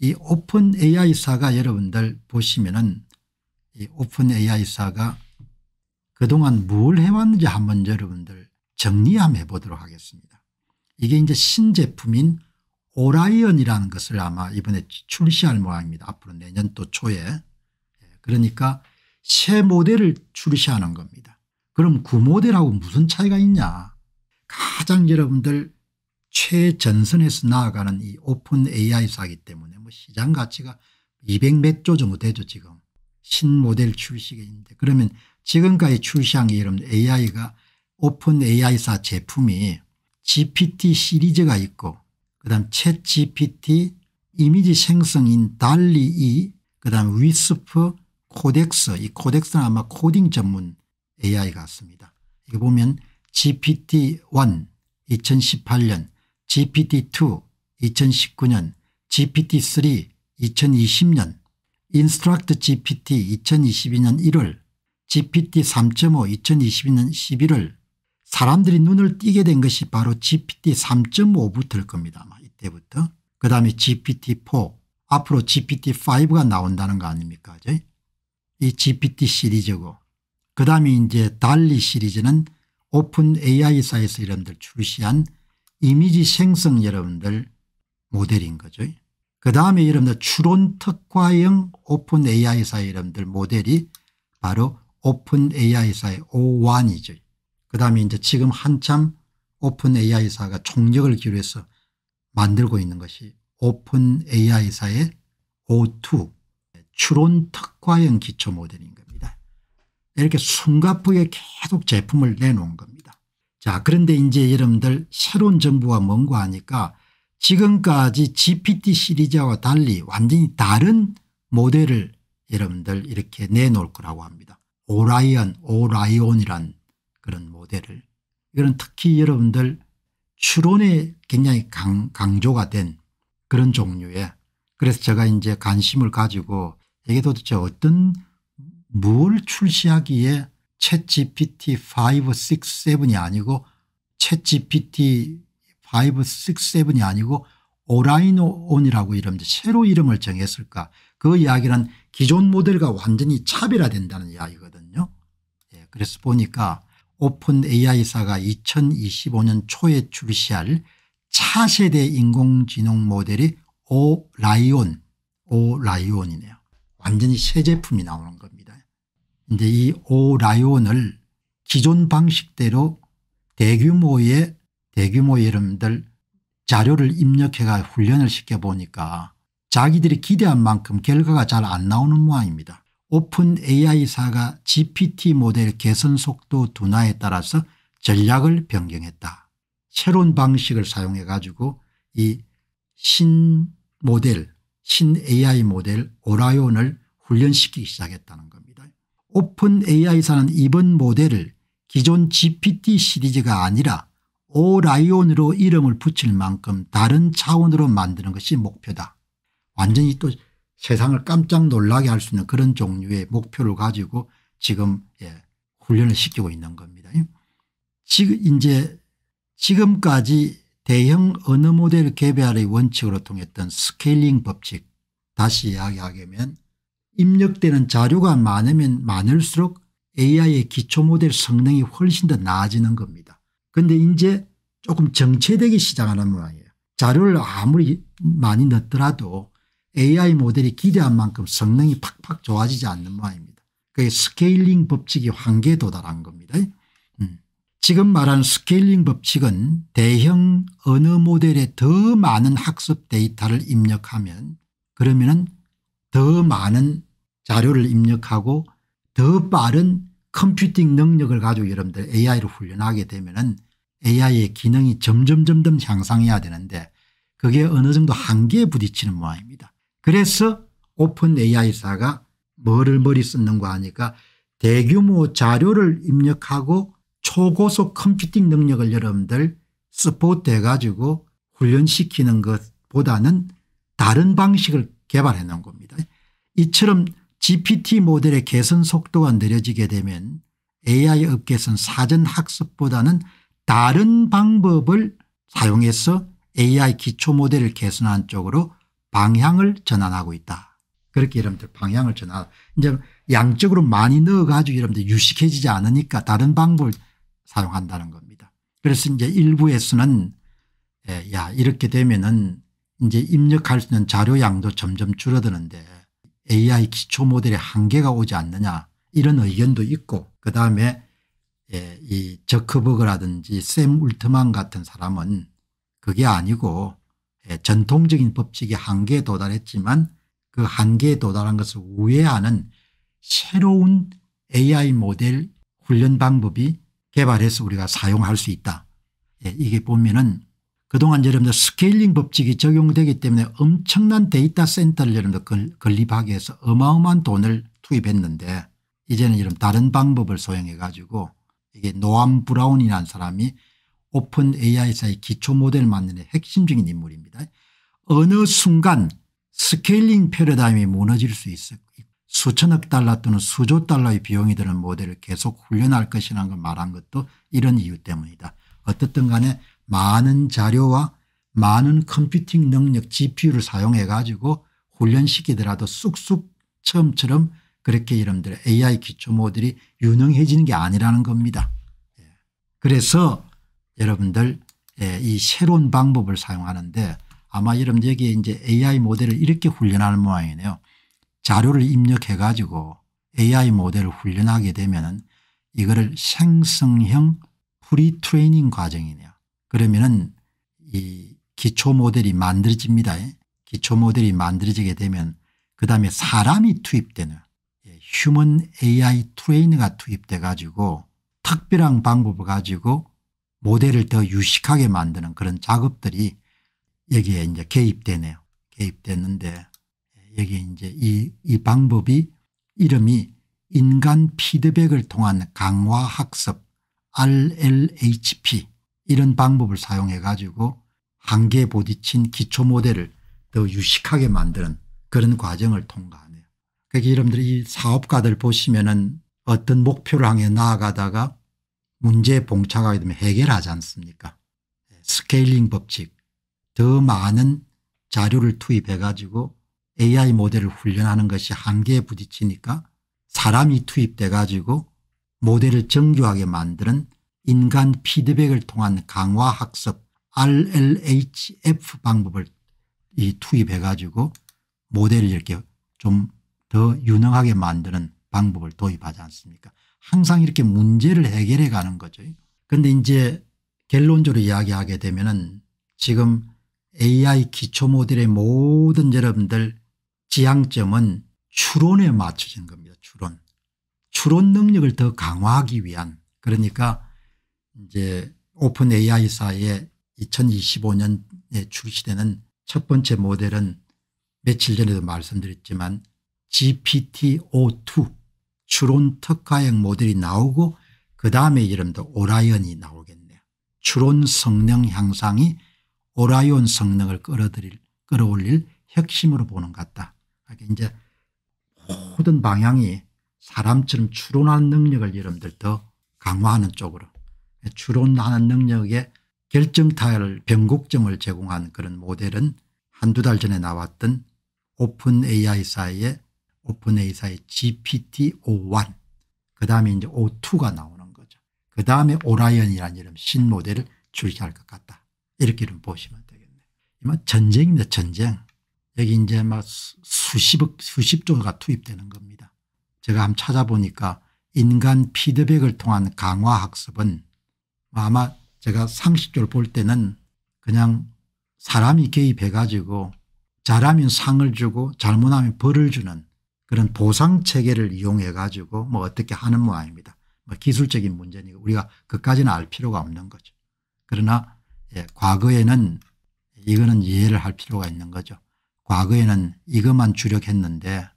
이 오픈 AI사가 여러분들 보시면은 이 오픈 AI사가 그동안 뭘 해왔는지 한번 여러분들 정리 함 해보도록 하겠습니다. 이게 이제 신제품인 오라이언이라는 것을 아마 이번에 출시할 모양입니다. 앞으로 내년또 초에. 예, 그러니까 새 모델을 출시하는 겁니다. 그럼 구모델하고 그 무슨 차이가 있냐. 가장 여러분들 최전선에서 나아가는 이 오픈 AI사기 때문에 뭐 시장 가치가 200몇 조 정도 되죠 지금 신모델 출시가 있는데 그러면 지금까지 출시한 게여 이런 AI가 오픈 AI사 제품이 GPT 시리즈가 있고 그다음 채 GPT 이미지 생성인 달리 E 그다음 위스프 코덱스 이 코덱스는 아마 코딩 전문 AI 같습니다. 이거 보면 GPT-1 2018년 GPT-2 2019년, GPT-3 2020년, 인스트럭트 GPT 2022년 1월, GPT 3.5 2022년 11월 사람들이 눈을 띄게 된 것이 바로 GPT 3.5부터일 겁니다. 이때부터. 그 다음에 GPT-4 앞으로 GPT-5가 나온다는 거 아닙니까? 이제? 이 GPT 시리즈고 그 다음에 이제 달리 시리즈는 오픈 AI사에서 이름들 출시한 이미지 생성 여러분들 모델인 거죠. 그 다음에 여러분들 추론 특화형 오픈 AI 사 여러분들 모델이 바로 오픈 AI 사의 O1이죠. 그 다음에 이제 지금 한참 오픈 AI 사가 총력을 기울여서 만들고 있는 것이 오픈 AI 사의 O2 추론 특화형 기초 모델인 겁니다. 이렇게 숨가쁘게 계속 제품을 내놓은 겁니다. 자 그런데 이제 여러분들 새로운 정부가 뭔가 하니까 지금까지 gpt 시리즈와 달리 완전히 다른 모델을 여러분들 이렇게 내놓을 거라고 합니다. 오라이언 오라이온이란 그런 모델을 이건 특히 여러분들 추론에 굉장히 강, 강조가 된 그런 종류의 그래서 제가 이제 관심을 가지고 이게 도대체 어떤 뭘 출시하기에 챗GPT 5, 6, 7이 아니고 챗GPT 5, 6, 7이 아니고 오라인온이라고 이름 새로 이름을 정했을까 그 이야기는 기존 모델과 완전히 차별화된다는 이야기거든요. 예, 그래서 보니까 오픈 AI사가 2025년 초에 출시할 차세대 인공지능 모델이 오라이온 오라이온이네요. 완전히 새 제품이 나오는 겁니다. 이제 이 오라이온을 기존 방식대로 대규모의 대규모 여러분들 자료를 입력해가 훈련을 시켜보니까 자기들이 기대한 만큼 결과가 잘 안 나오는 모양입니다. 오픈 AI사가 GPT 모델 개선 속도 둔화에 따라서 전략을 변경했다. 새로운 방식을 사용해 가지고 이 신 모델 신 AI 모델 오라이온을 훈련시키기 시작했다는 것. 오픈 AI사는 이번 모델을 기존 GPT 시리즈가 아니라 오라이온으로 이름을 붙일 만큼 다른 차원으로 만드는 것이 목표다. 완전히 또 세상을 깜짝 놀라게 할 수 있는 그런 종류의 목표를 가지고 지금 예, 훈련을 시키고 있는 겁니다. 지금 이제 지금까지 대형 언어 모델 개발의 원칙으로 통했던 스케일링 법칙 다시 이야기하면 게되 입력되는 자료가 많으면 많을수록 AI의 기초 모델 성능이 훨씬 더 나아지는 겁니다. 근데 이제 조금 정체되기 시작하는 모양이에요. 자료를 아무리 많이 넣더라도 AI 모델이 기대한 만큼 성능이 팍팍 좋아지지 않는 모양입니다. 그게 스케일링 법칙이 한계에 도달한 겁니다. 음. 지금 말한 스케일링 법칙은 대형 언어 모델에 더 많은 학습 데이터를 입력하면 그러면 은더 많은 자료를 입력하고 더 빠른 컴퓨팅 능력을 가지고 여러분들 AI를 훈련하게 되면 은 AI의 기능이 점점점점 향상해야 되는데 그게 어느 정도 한계에 부딪히는 모양입니다. 그래서 오픈 AI사가 뭐를 머리 쓰는거 하니까 대규모 자료를 입력하고 초고속 컴퓨팅 능력을 여러분들 스포트해가지고 훈련시키는 것보다는 다른 방식을 개발해 놓은 겁니다. 이처럼 GPT 모델의 개선 속도가 느려지게 되면 AI 업계에서는 사전 학습보다는 다른 방법을 사용해서 AI 기초 모델을 개선하는 쪽으로 방향을 전환하고 있다. 그렇게 여러분들 방향을 전환 이제 양적으로 많이 넣어가지고 여러분들 유식해지지 않으니까 다른 방법을 사용한다는 겁니다. 그래서 이제 일부에서는 예, 야 이렇게 되면은 이제 입력할 수 있는 자료 양도 점점 줄어드는데 AI 기초 모델의 한계가 오지 않느냐 이런 의견도 있고 그다음에 예, 이 저크버그라든지 샘 울트만 같은 사람은 그게 아니고 예, 전통적인 법칙의 한계에 도달했지만 그 한계에 도달한 것을 우회하는 새로운 AI 모델 훈련 방법이 개발해서 우리가 사용할 수 있다. 예, 이게 보면은 그동안 여러분들 스케일링 법칙이 적용되기 때문에 엄청난 데이터 센터를 여러분들 건립하기 위해서 어마어마한 돈을 투입했는데 이제는 여러분 다른 방법을 소형해 가지고 이게 노암 브라운이라는 사람이 오픈 AI사의 기초 모델 만드는 핵심적인 인물입니다. 어느 순간 스케일링 패러다임이 무너질 수 있을 수천억 달러 또는 수조 달러의 비용이 드는 모델을 계속 훈련할 것이라는 걸 말한 것도 이런 이유 때문이다. 어떻든 간에 많은 자료와 많은 컴퓨팅 능력 gpu를 사용해 가지고 훈련시키더라도 쑥쑥 처음처럼 그렇게 여러분들 AI 기초 모델이 유능해지는 게 아니라는 겁니다. 예. 그래서 여러분들 예, 이 새로운 방법을 사용하는데 아마 여러분들 여기에 이제 AI 모델을 이렇게 훈련하는 모양이네요. 자료를 입력해 가지고 AI 모델을 훈련하게 되면 이거를 생성형 프리트레이닝 과정이네요. 그러면은 이 기초 모델이 만들어집니다. 예? 기초 모델이 만들어지게 되면 그다음에 사람이 투입되는 휴먼 예, AI 트레이너가 투입돼 가지고 특별한 방법을 가지고 모델을 더 유식하게 만드는 그런 작업들이 여기에 이제 개입되네요. 개입됐는데 예, 여기 이제 이, 이 방법이 이름이 인간 피드백을 통한 강화 학습 RLHP 이런 방법을 사용해 가지고 한계에 부딪힌 기초 모델을 더 유식하게 만드는 그런 과정을 통과하네요. 그러니까 여러분들이 사업가들 보시면은 어떤 목표를 향해 나아가다가 문제에 봉착하게 되면 해결하지 않습니까 스케일링 법칙 더 많은 자료를 투입해 가지고 AI 모델을 훈련하는 것이 한계에 부딪히니까 사람이 투입돼 가지고 모델을 정교하게 만드는 인간 피드백을 통한 강화 학습 RLHF 방법을 이 투입해 가지고 모델을 이렇게 좀 더 유능하게 만드는 방법을 도입하지 않습니까 항상 이렇게 문제를 해결해 가는 거죠. 그런데 이제 결론적으로 이야기하게 되면은 지금 AI 기초 모델의 모든 여러분들 지향점은 추론에 맞춰진 겁니다. 추론. 추론 능력을 더 강화하기 위한 그러니까 이제 오픈 AI사의 2025년에 출시되는 첫 번째 모델은 며칠 전에도 말씀드렸지만 GPT-O2 추론 특화형 모델이 나오고 그 다음에 이름도 오라이언이 나오겠네요. 추론 성능 향상이 오라이온 성능을 끌어들일, 끌어올릴 혁신으로 보는 것 같다. 그러니까 이제 모든 방향이 사람처럼 추론하는 능력을 여러분들 더 강화하는 쪽으로 주로 나는 능력의 결정타를 변곡점을 제공한 그런 모델은 한두 달 전에 나왔던 오픈 AI사의 오픈 AI사의 GPT-O1 그 다음에 이제 O2가 나오는 거죠. 그 다음에 오라이언이라는 이름 신모델을 출시할 것 같다. 이렇게 좀 보시면 되겠네요. 이만 전쟁입니다. 전쟁. 여기 이제 막 수십억 수십조가 투입되는 겁니다. 제가 한번 찾아보니까 인간 피드백을 통한 강화학습은 뭐 아마 제가 상식적으로 볼 때는 그냥 사람이 개입해 가지고 잘하면 상을 주고 잘못하면 벌을 주는 그런 보상 체계를 이용해 가지고 뭐 어떻게 하는 모양입니다. 뭐 기술적인 문제니까 우리가 그까지는 알 필요가 없는 거죠. 그러나 예, 과거에는 이거는 이해를 할 필요가 있는 거죠. 과거에는 이것만 주력했는데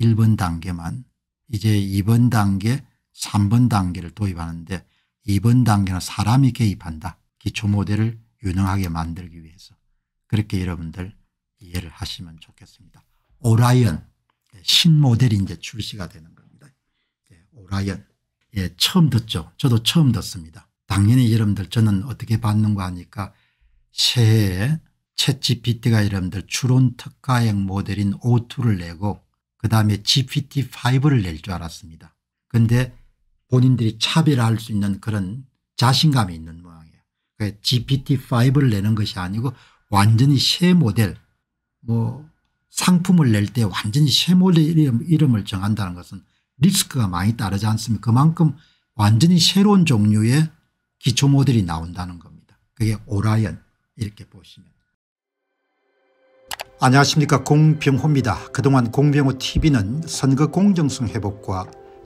1번 단계만 이제 2번 단계 3번 단계를 도입하는데 2번 단계는 사람이 개입한다. 기초 모델을 유능하게 만들기 위해서. 그렇게 여러분들 이해를 하시면 좋겠습니다. 오라이언 예, 신모델이 이제 출시가 되는 겁니다. 예, 오라이언 예, 처음 듣죠. 저도 처음 듣습니다. 당연히 여러분들 저는 어떻게 받는거 하니까 새해에 챗GPT가 여러분들 추론 특가형 모델인 O2를 내고 그 다음에 GPT-5를 낼 줄 알았습니다. 근데 본인들이 차별할 화수 있는 그런 자신감이 있는 모양이에요. 그러니까 GPT-5를 내는 것이 아니고 완전히 새 모델 뭐 상품을 낼 때 완전히 새 모델 이름, 을 정한다는 것은 리스크가 많이 따르지 않습니까 그만큼 완전히 새로운 종류의 기초 모델이 나온다는 겁니다. 그게 오라이언 이렇게 보시면 안녕하십니까 공병호입니다. 그동안 공병호 tv는 선거 공정성 회복과